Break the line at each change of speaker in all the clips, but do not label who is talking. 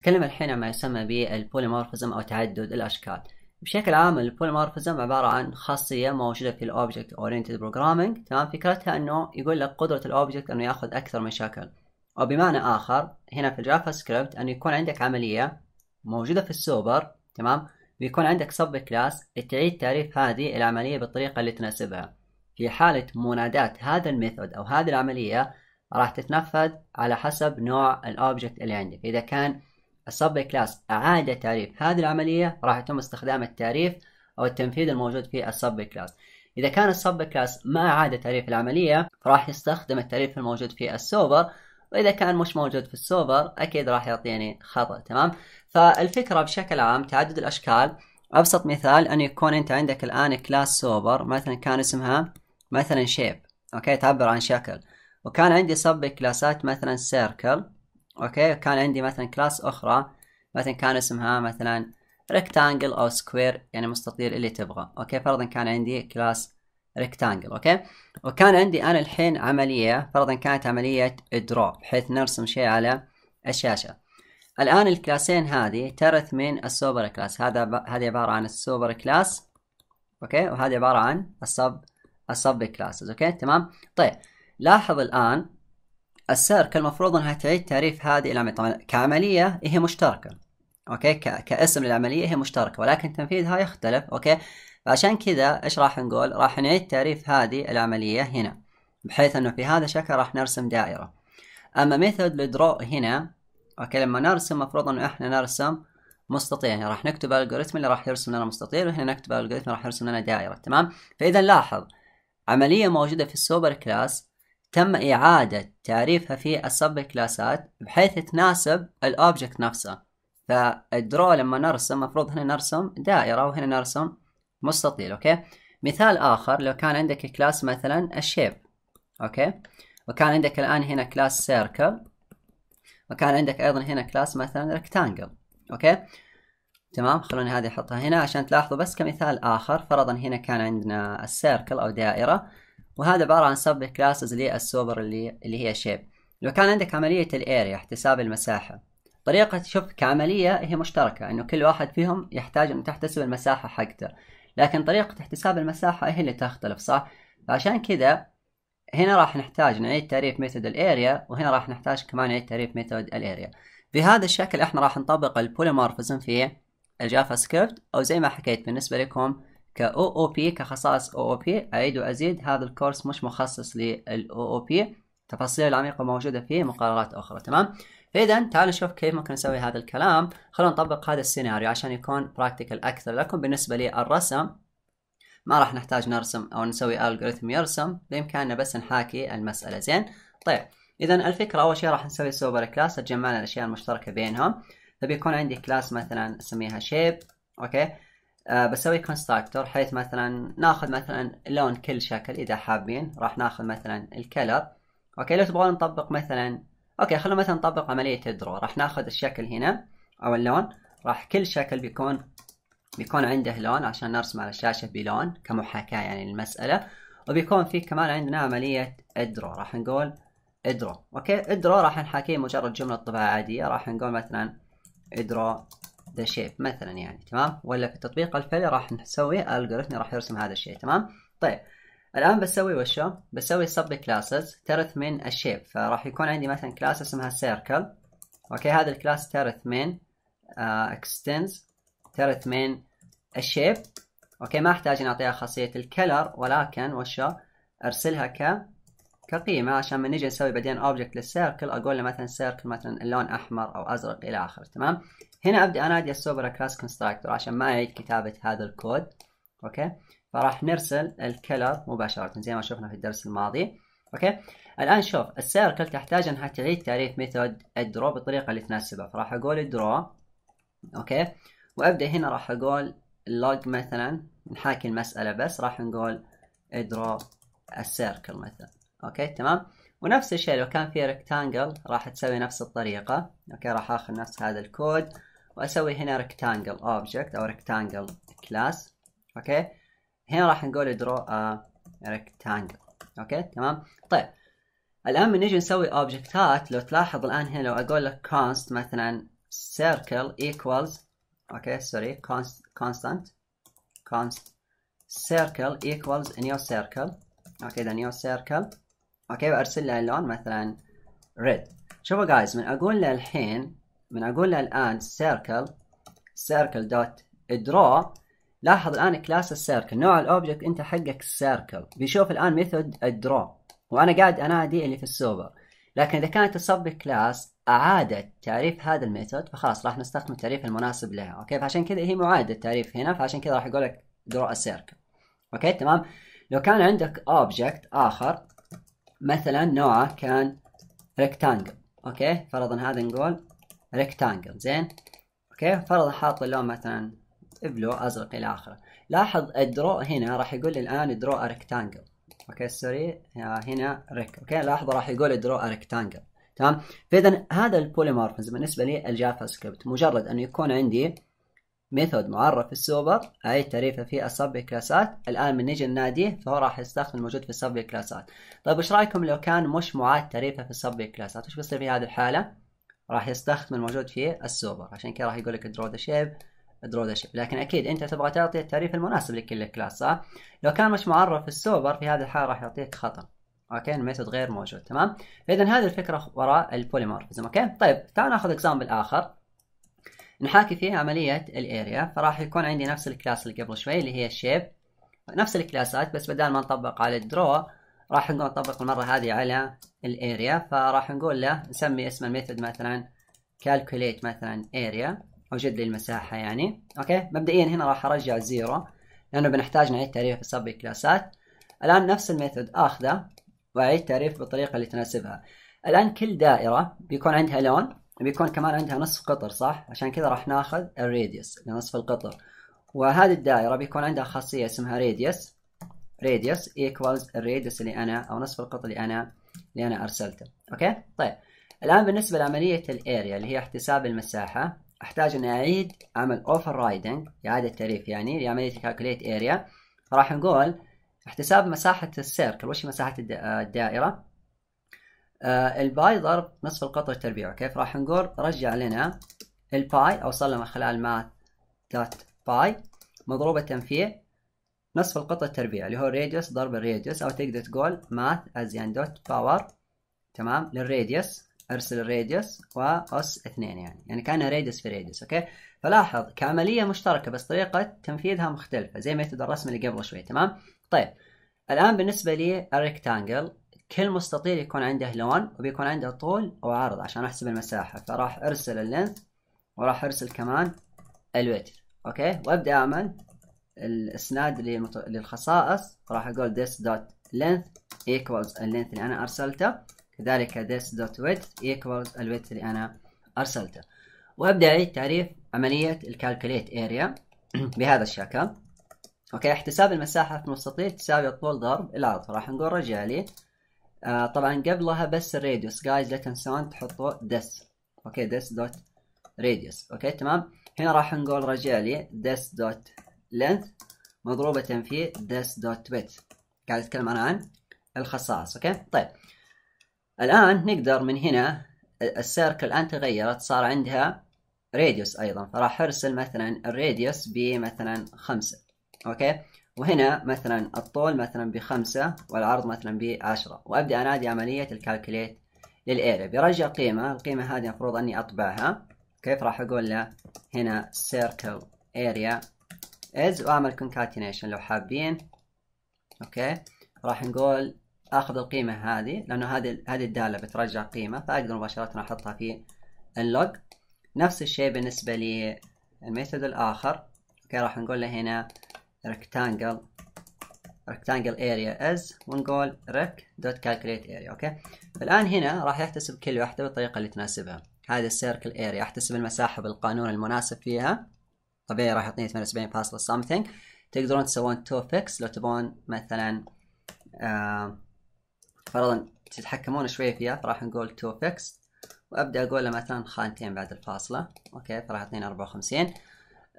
نتكلم الحين عن ما يسمى بالبوليمورفزم أو تعدد الأشكال بشكل عام البوليمورفزم عبارة عن خاصية موجودة في الأوبجكت أورينتد بروجرامينج تمام فكرتها أنه يقول لك قدرة الأوبجكت أنه يأخذ أكثر من شكل أو بمعنى آخر هنا في الجافا سكريبت أنه يكون عندك عملية موجودة في السوبر تمام بيكون عندك سب كلاس تعيد تعريف هذه العملية بالطريقة اللي تناسبها في حالة مناداة هذا الميثود أو هذه العملية راح تتنفذ على حسب نوع الأوبجكت اللي عندك إذا كان السبوي كلاس أعاد تعريف هذه العملية راح يتم استخدام التعريف أو التنفيذ الموجود في السبوي كلاس إذا كان السب كلاس ما أعاد تعريف العملية راح يستخدم التعريف الموجود في السوبر وإذا كان مش موجود في السوبر أكيد راح يعطيني خطأ تمام فالفكرة بشكل عام تعدد الأشكال أبسط مثال أن يكون أنت عندك الآن كلاس سوبر مثلا كان اسمها مثلا شيب أوكي تعبر عن شكل وكان عندي سب كلاسات مثلا سيركل اوكي كان عندي مثلا كلاس اخرى مثلا كان اسمها مثلا ريكتانجل او سكوير يعني مستطيل اللي تبغى اوكي فرضا كان عندي كلاس ريكتانجل اوكي وكان عندي انا الحين عمليه فرضا كانت عمليه درو بحيث نرسم شيء على الشاشه الان الكلاسين هذه ترث من السوبر كلاس هذا ب... هذه عباره عن السوبر كلاس اوكي وهذه عباره عن السب السب كلاسز اوكي تمام طيب لاحظ الان السيرك المفروض انها تعيد تعريف هذه العمليه طبعا كعمليه هي مشتركه اوكي ك... كاسم للعمليه هي مشتركه ولكن تنفيذها يختلف اوكي فعشان كذا ايش راح نقول راح نعيد تعريف هذه العمليه هنا بحيث انه في هذا الشكل راح نرسم دائره اما ميثود لدرو هنا اوكي لما نرسم مفروض انه احنا نرسم مستطيل يعني راح نكتب الجوريثم اللي راح يرسم لنا مستطيل وهنا نكتب الجوريثم راح يرسم لنا دائره تمام فاذا لاحظ عمليه موجوده في السوبر كلاس تم إعادة تعريفها في السب كلاسات بحيث تناسب الأوبجكت نفسه فالدرو لما نرسم المفروض هنا نرسم دائرة وهنا نرسم مستطيل أوكي مثال آخر لو كان عندك كلاس مثلا الشيب أوكي وكان عندك الآن هنا كلاس سيركل وكان عندك أيضا هنا كلاس مثلا ركتانجل أوكي تمام خلوني هذه احطها هنا عشان تلاحظوا بس كمثال اخر فرضا هنا كان عندنا السيركل او دائره وهذا عبارة عن سب كلاسز للسوبر اللي, اللي هي شيب لو كان عندك عملية الاريا يعني احتساب المساحة طريقة شوف كعملية هي مشتركة انه كل واحد فيهم يحتاج انه تحتسب المساحة حقته لكن طريقة احتساب المساحة هي اللي تختلف صح؟ فعشان كذا هنا راح نحتاج نعيد تعريف ميثود الاريا وهنا راح نحتاج كمان نعيد تعريف ميثود الاريا بهذا الشكل احنا راح نطبق البوليمورفيزم في الجافا سكريبت او زي ما حكيت بالنسبة لكم كاو او بي كخصائص او او بي اعيد وازيد هذا الكورس مش مخصص للاو او بي تفاصيل العميقه موجودة في مقررات أخرى تمام فإذا تعالوا نشوف كيف ممكن نسوي هذا الكلام خلونا نطبق هذا السيناريو عشان يكون براكتيكال أكثر لكم بالنسبة للرسم ما راح نحتاج نرسم أو نسوي الجوريثم يرسم بإمكاننا بس نحاكي المسألة زين طيب إذا الفكرة أول شيء راح نسوي سوبر كلاس تجمعنا الأشياء المشتركة بينهم فبيكون عندي كلاس مثلا أسميها شيب أوكي آه، بسوي كونستراكتور حيث مثلا ناخذ مثلا لون كل شكل اذا حابين راح ناخذ مثلا الكلر اوكي لو تبغون نطبق مثلا اوكي خلونا مثلا نطبق عملية الدرو راح ناخذ الشكل هنا او اللون راح كل شكل بيكون بيكون عنده لون عشان نرسم على الشاشة بلون كمحاكاة يعني المسألة وبيكون في كمان عندنا عملية الدرو راح نقول ادرو اوكي ادرو راح نحاكيه مجرد جملة طباعة عادية راح نقول مثلا ادرو ذا شيب مثلا يعني تمام ولا في التطبيق الفعلي راح نسوي الجوريثم راح يرسم هذا الشيء تمام طيب الان بسوي وشو بسوي سب كلاسز ترث من الشيب فراح يكون عندي مثلا كلاس اسمها سيركل اوكي هذا الكلاس ترث من اكستنز آه، ترث من الشيب اوكي ما احتاج نعطيها اعطيها خاصيه الكلر ولكن وشو ارسلها ك كقيمة عشان ما نجي نسوي بعدين اوبجكت للسيركل اقول له مثلا سيركل مثلا اللون احمر او ازرق الى اخره تمام هنا ابدا انادي السوبر كلاس كونستراكتور عشان ما اعيد كتابة هذا الكود اوكي فراح نرسل الكلر مباشرة زي ما شفنا في الدرس الماضي اوكي الان شوف السيركل تحتاج انها تعيد تعريف ميثود الدرو بالطريقة اللي تناسبها فراح اقول درو اوكي وابدا هنا راح اقول لوج مثلا نحاكي المسألة بس راح نقول درو السيركل مثلا اوكي تمام ونفس الشيء لو كان في ريكتانجل راح تسوي نفس الطريقة اوكي راح اخذ نفس هذا الكود واسوي هنا ريكتانجل اوبجكت او ريكتانجل كلاس اوكي هنا راح نقول درو ريكتانجل اوكي تمام طيب الان بنجي نسوي اوبجكتات لو تلاحظ الان هنا لو اقول لك const مثلا circle equals اوكي سوري const constant const circle equals new circle اوكي ذا new circle اوكي وارسل لها اللون مثلا ريد شوفوا جايز من اقول لها الحين من اقول لها الان سيركل سيركل دوت درو لاحظ الان كلاس السيركل نوع الاوبجكت انت حقك سيركل بيشوف الان ميثود درو وانا قاعد انادي اللي في السوبر لكن اذا كانت السب كلاس اعادت تعريف هذا الميثود فخلاص راح نستخدم التعريف المناسب لها اوكي فعشان كذا هي معادة التعريف هنا فعشان كذا راح اقول لك درو السيركل اوكي تمام لو كان عندك اوبجكت اخر مثلا نوعه كان ريكتانجل اوكي فرضا هذا نقول ريكتانجل زين اوكي فرضا حاط اللون مثلا بلو ازرق الى اخره لاحظ الدرو هنا راح يقول لي الان درو ريكتانجل اوكي سوري آه، هنا ريك اوكي لاحظوا راح يقول درو ريكتانجل تمام فاذا هذا البوليمورفيزم بالنسبه لي الجافا سكريبت مجرد انه يكون عندي ميثود معرف في السوبر هاي تعريفه في السب كلاسات الان من نجي نناديه فهو راح يستخدم الموجود في السب كلاسات طيب ايش رايكم لو كان مش معاد تعريفه في السب كلاسات ايش بيصير في هذه الحاله راح يستخدم الموجود في السوبر عشان كذا راح يقول لك درو ذا شيب درو ذا شيب لكن اكيد انت تبغى تعطي التعريف المناسب لكل كلاس صح لو كان مش معرف في السوبر في هذه الحاله راح يعطيك خطا اوكي الميثود غير موجود تمام فاذا هذه الفكره وراء البوليمورفيزم اوكي طيب تعال ناخذ اكزامبل اخر نحاكي فيه عملية الاريا فراح يكون عندي نفس الكلاس اللي قبل شوي اللي هي الشيب نفس الكلاسات بس بدال ما نطبق على الدرو راح نقول نطبق المرة هذه على الاريا فراح نقول له نسمي اسم الميثود مثلا calculate مثلا اريا او لي المساحة يعني اوكي مبدئيا هنا راح ارجع زيرو لانه بنحتاج نعيد تعريف السب كلاسات الان نفس الميثود اخذه واعيد تعريف بالطريقة اللي تناسبها الان كل دائرة بيكون عندها لون بيكون كمان عندها نصف قطر صح عشان كذا راح ناخذ الراديوس لنصف القطر وهذه الدائرة بيكون عندها خاصية اسمها راديوس راديوس ايكوالز الراديوس اللي انا او نصف القطر اللي انا اللي انا ارسلته اوكي طيب الان بالنسبة لعملية الاريا اللي هي احتساب المساحة احتاج اني اعيد عمل اوفر رايدنج اعادة تعريف يعني لعملية كالكوليت اريا راح نقول احتساب مساحة السيركل وش مساحة آه، الدائرة آه الباي ضرب نصف القطر تربيعه كيف راح نقول رجع لنا الباي أوصل له من خلال ماث دوت باي مضروبة فيه نصف القطر التربيع اللي هو الراديوس ضرب الراديوس أو تقدر تقول ماث ازيان دوت باور تمام للراديوس ارسل الراديوس واس اثنين يعني يعني كانها راديوس في راديوس اوكي فلاحظ كعمليه مشتركه بس طريقه تنفيذها مختلفه زي ما الرسم اللي قبل شوي تمام طيب الان بالنسبه لي الريكتانجل كل مستطيل يكون عنده لون وبيكون عنده طول وعرض عشان احسب المساحة فراح ارسل اللينث وراح ارسل كمان الوتر اوكي وابدا اعمل الاسناد للخصائص راح اقول this dot length equals اللينث اللي انا ارسلته كذلك this dot width equals الويدث اللي انا ارسلته وابدا اعيد تعريف عملية الكالكوليت اريا بهذا الشكل اوكي احتساب المساحة في مستطيل تساوي الطول ضرب العرض راح نقول رجع لي آه طبعا قبلها بس الراديوس جايز لا تنسون تحطوا دس اوكي دس دوت راديوس اوكي تمام هنا راح نقول رجع لي دس دوت لينث مضروبة في دس دوت ويت قاعد اتكلم انا عن الخصائص اوكي طيب الان نقدر من هنا السيركل الان تغيرت صار عندها راديوس ايضا فراح ارسل مثلا الراديوس بمثلا خمسة اوكي وهنا مثلا الطول مثلا بخمسة والعرض مثلا بعشرة وأبدأ أنادي عملية الكالكليت للاريا بيرجع قيمة القيمة هذه المفروض أني أطبعها كيف راح أقول له هنا circle area is وأعمل concatenation لو حابين أوكي راح نقول آخذ القيمة هذه لأنه هذه هذه الدالة بترجع قيمة فأقدر مباشرة أحطها في اللوج نفس الشيء بالنسبة للميثود الآخر أوكي راح نقول له هنا rectangle rectangle area as ونقول rec dot calculate area اوكي الان هنا راح يحتسب كل واحده بالطريقه اللي تناسبها هذه السيركل اريا احتسب المساحه بالقانون المناسب فيها طبيعي راح يعطيني 78 فاصلة something تقدرون تسوون تو فيكس لو تبون مثلا آه، فرضا تتحكمون شوي فيها فراح نقول تو فيكس وابدا اقول مثلا خانتين بعد الفاصله اوكي فراح يعطيني 54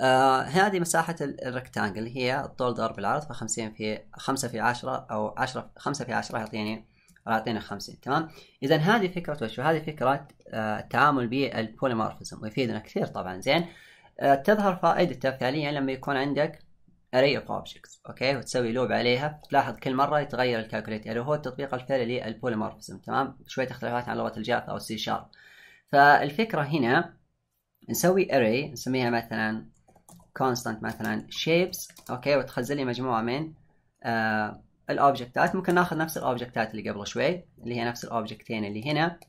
آه هذه مساحة الركتانجل هي الطول ضرب العرض 50 في خمسة في عشرة أو عشرة خمسة في عشرة يعطيني يعطينا خمسين تمام إذا هذه فكرة وش هذه فكرة آه التعامل بالبوليمورفيزم ويفيدنا كثير طبعا زين آه تظهر فائدته فعليا لما يكون عندك array of objects اوكي وتسوي لوب عليها تلاحظ كل مره يتغير الكالكوليت اللي يعني هو التطبيق الفعلي للبوليمورفيزم تمام شويه اختلافات عن لغه الجاف او السي شارب فالفكره هنا نسوي array نسميها مثلا constant مثلا shapes اوكي وتخزن لي مجموعه من آه الاوبجكتات ممكن ناخذ نفس الاوبجكتات اللي قبل شوي اللي هي نفس الاوبجكتين اللي هنا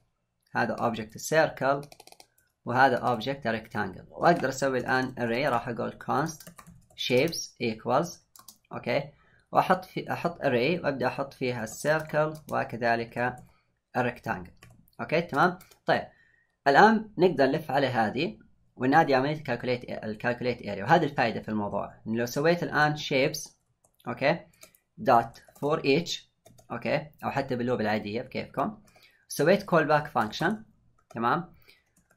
هذا اوبجكت السيركل وهذا اوبجكت ريكتانجل واقدر اسوي الان array راح اقول const shapes equals اوكي واحط في احط array وابدا احط فيها السيركل وكذلك الريكتانجل اوكي تمام طيب الان نقدر نلف على هذه ونادي عمليه الكالكوليت الكالكوليت اريا وهذه الفائده في الموضوع إن لو سويت الان شيبس اوكي دوت فور اتش اوكي او حتى باللوب العاديه بكيفكم سويت كول باك فانكشن تمام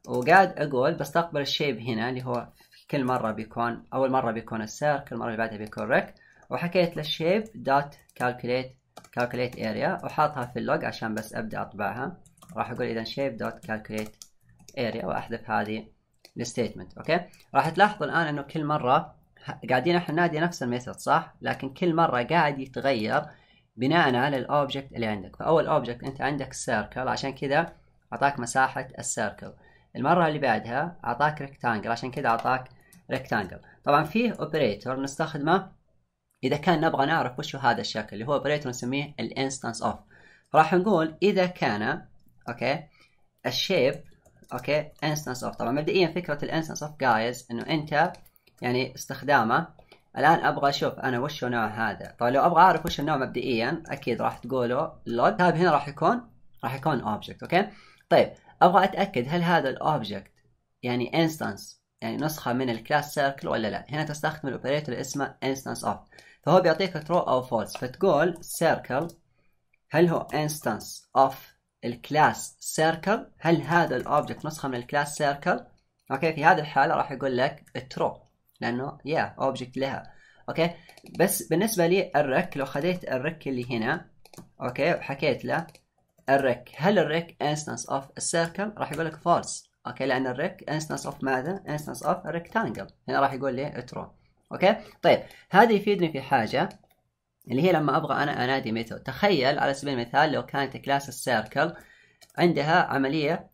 وقاعد اقول بستقبل الشيب هنا اللي هو كل مره بيكون اول مره بيكون السير كل مرة اللي بعدها بيكون ريك وحكيت للشيب دوت كالكوليت كالكوليت اريا وحاطها في اللوج عشان بس ابدا اطبعها راح اقول اذا شيب دوت كالكوليت اريا واحذف هذه الستيتمنت اوكي راح تلاحظوا الان انه كل مره قاعدين احنا نادي نفس الميثود صح لكن كل مره قاعد يتغير بناء على الاوبجكت اللي عندك فاول اوبجكت انت عندك سيركل عشان كذا اعطاك مساحه السيركل المره اللي بعدها اعطاك ريكتانجل عشان كذا اعطاك ريكتانجل طبعا فيه اوبريتور نستخدمه اذا كان نبغى نعرف وش هذا الشكل اللي هو اوبريتور نسميه الانستنس اوف راح نقول اذا كان اوكي الشيب اوكي انستنس اوف طبعا مبدئيا فكره الانستنس اوف جايز انه انت يعني استخدامه الان ابغى اشوف انا وش هو نوع هذا طبعا لو ابغى اعرف وش النوع مبدئيا اكيد راح تقوله لود هذا طيب، هنا راح يكون راح يكون اوبجكت اوكي طيب ابغى اتاكد هل هذا الاوبجكت يعني انستنس يعني نسخه من الكلاس سيركل ولا لا هنا تستخدم الاوبريتور اللي اسمه انستنس اوف فهو بيعطيك ترو او فولس فتقول سيركل هل هو انستنس اوف الكلاس سيركل هل هذا الاوبجكت نسخه من الكلاس سيركل اوكي في هذه الحاله راح يقول لك ترو لانه يا yeah, اوبجكت لها اوكي بس بالنسبه لي الرك لو خذيت الرك اللي هنا اوكي وحكيت له الرك هل الرك انستنس اوف السيركل راح يقول لك فولس اوكي لان الرك انستنس اوف ماذا؟ انستنس اوف ريكتانجل هنا راح يقول لي ترو اوكي طيب هذا يفيدني في حاجه اللي هي لما ابغى انا انادي ميثود تخيل على سبيل المثال لو كانت كلاس السيركل عندها عملية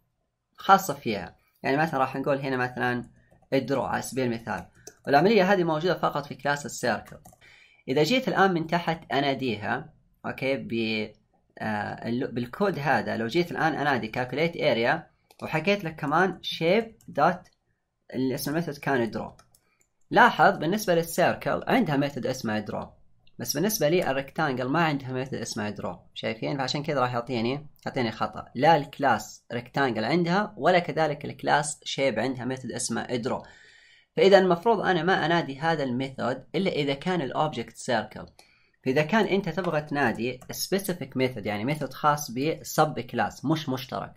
خاصة فيها يعني مثلا راح نقول هنا مثلا الدرو على سبيل المثال والعملية هذه موجودة فقط في كلاس السيركل إذا جيت الآن من تحت أناديها أوكي ب آه، بالكود هذا لو جيت الآن أنادي calculate area وحكيت لك كمان دوت اللي اسمه الميثود كان draw لاحظ بالنسبة للسيركل عندها ميثود اسمها draw بس بالنسبه لي الريكتانجل ما عندها مثل اسمها درو شايفين فعشان كذا راح يعطيني يعطيني خطا لا الكلاس ريكتانجل عندها ولا كذلك الكلاس شيب عندها مثل اسمها درو فاذا المفروض انا ما انادي هذا الميثود الا اذا كان الاوبجكت سيركل فاذا كان انت تبغى تنادي سبيسيفيك ميثود يعني ميثود خاص بسب كلاس مش مشترك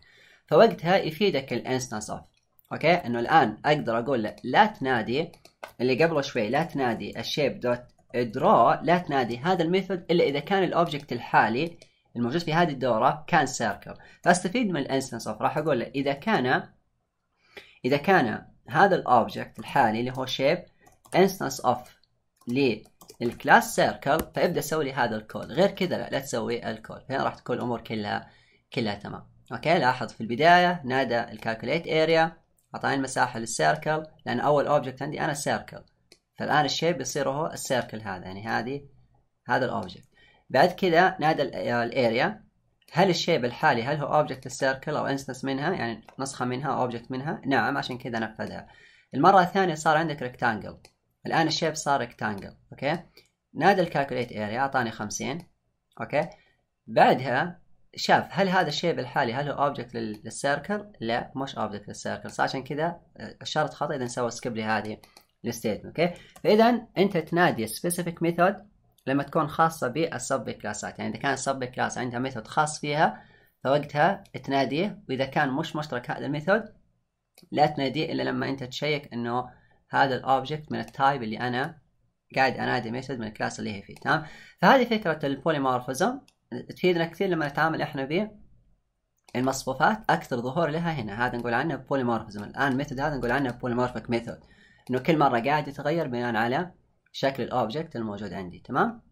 فوقتها يفيدك الانستنس اوف اوكي انه الان اقدر اقول له لا تنادي اللي قبله شوي لا تنادي الشيب دوت draw لا تنادي هذا الميثود الا اذا كان الاوبجكت الحالي الموجود في هذه الدوره كان سيركل فاستفيد من الانستنس اوف راح اقول له اذا كان اذا كان هذا الاوبجكت الحالي اللي هو شيب انستنس اوف للكلاس سيركل فابدا سوي لي هذا الكول غير كذا لا لا تسوي الكول فهنا راح تكون الامور كلها كلها تمام اوكي لاحظ في البدايه نادى الكالكوليت اريا اعطاني المساحه للسيركل لان اول اوبجكت عندي انا سيركل فالآن الشيب بيصير هو السيركل هذا يعني هذه هذا الأوبجكت بعد كذا نادى الاريا هل الشيب الحالي هل هو اوبجكت السيركل او انستنس منها يعني نسخه منها اوبجكت منها نعم عشان كذا نفذها المره الثانيه صار عندك ريكتانجل الان الشيب صار ريكتانجل اوكي نادى الكالكوليت اريا اعطاني 50 اوكي بعدها شاف هل هذا الشيب الحالي هل هو اوبجكت للسيركل لا مش اوبجكت للسيركل عشان كذا الشرط آه، خطا اذا نسوي سكيب لهذه الستيتمنت اوكي فاذا انت تنادي سبيسيفيك ميثود لما تكون خاصه بالسب كلاسات يعني اذا كان السب كلاس عندها ميثود خاص فيها فوقتها تناديه واذا كان مش مشترك هذا الميثود لا تناديه الا لما انت تشيك انه هذا الاوبجكت من التايب اللي انا قاعد انادي ميثود من الكلاس اللي هي فيه تمام فهذه فكره البوليمورفزم تفيدنا كثير لما نتعامل احنا ب المصفوفات اكثر ظهور لها هنا هذا نقول عنه بوليمورفزم الان ميثود هذا نقول عنه بوليمورفيك ميثود انه كل مره قاعد يتغير بناء على شكل الاوبجكت الموجود عندي تمام